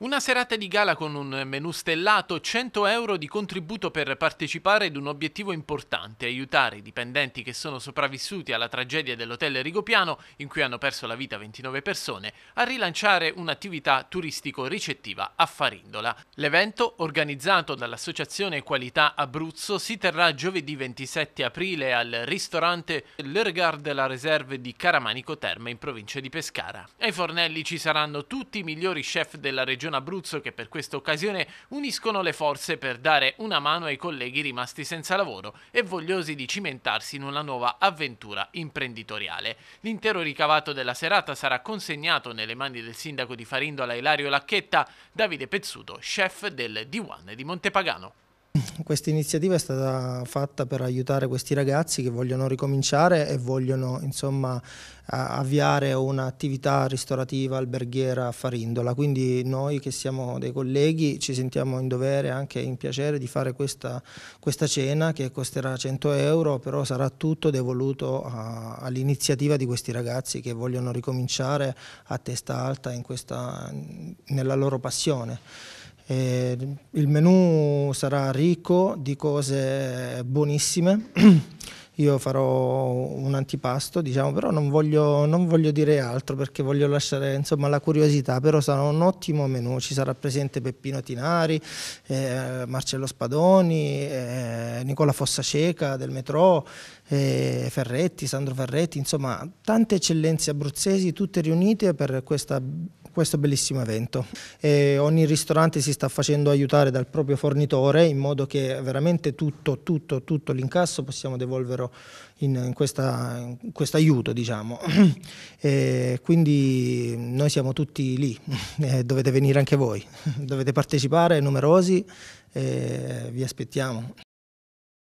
Una serata di gala con un menù stellato, 100 euro di contributo per partecipare ad un obiettivo importante, aiutare i dipendenti che sono sopravvissuti alla tragedia dell'hotel Rigopiano, in cui hanno perso la vita 29 persone, a rilanciare un'attività turistico-ricettiva a Farindola. L'evento, organizzato dall'Associazione Qualità Abruzzo, si terrà giovedì 27 aprile al ristorante Le Regard della Reserve di Caramanico Terme in provincia di Pescara. Ai fornelli ci saranno tutti i migliori chef della regione Regione Abruzzo che per questa occasione uniscono le forze per dare una mano ai colleghi rimasti senza lavoro e vogliosi di cimentarsi in una nuova avventura imprenditoriale. L'intero ricavato della serata sarà consegnato nelle mani del sindaco di Farindola Ilario Lacchetta, Davide Pezzuto, chef del D1 di Montepagano. Questa iniziativa è stata fatta per aiutare questi ragazzi che vogliono ricominciare e vogliono insomma, avviare un'attività ristorativa alberghiera a Farindola. Quindi noi che siamo dei colleghi ci sentiamo in dovere e anche in piacere di fare questa, questa, cena che costerà 100 euro, però sarà tutto devoluto all'iniziativa di questi ragazzi che vogliono ricominciare a testa alta questa, nella loro passione. Eh, il menù sarà ricco di cose buonissime. Io farò un antipasto, diciamo, però non voglio, non voglio dire altro perché voglio lasciare insomma, la curiosità, però sarà un ottimo menù, ci sarà presente Peppino Tinari, eh, Marcello Spadoni, eh, Nicola Fossaceca del Metro, eh, Ferretti, Sandro Ferretti, insomma tante eccellenze abruzzesi tutte riunite per questa questo bellissimo evento. E ogni ristorante si sta facendo aiutare dal proprio fornitore in modo che veramente tutto, tutto, tutto l'incasso possiamo devolverlo in, in, in questo aiuto. Diciamo. quindi noi siamo tutti lì, e dovete venire anche voi, dovete partecipare, numerosi, e vi aspettiamo.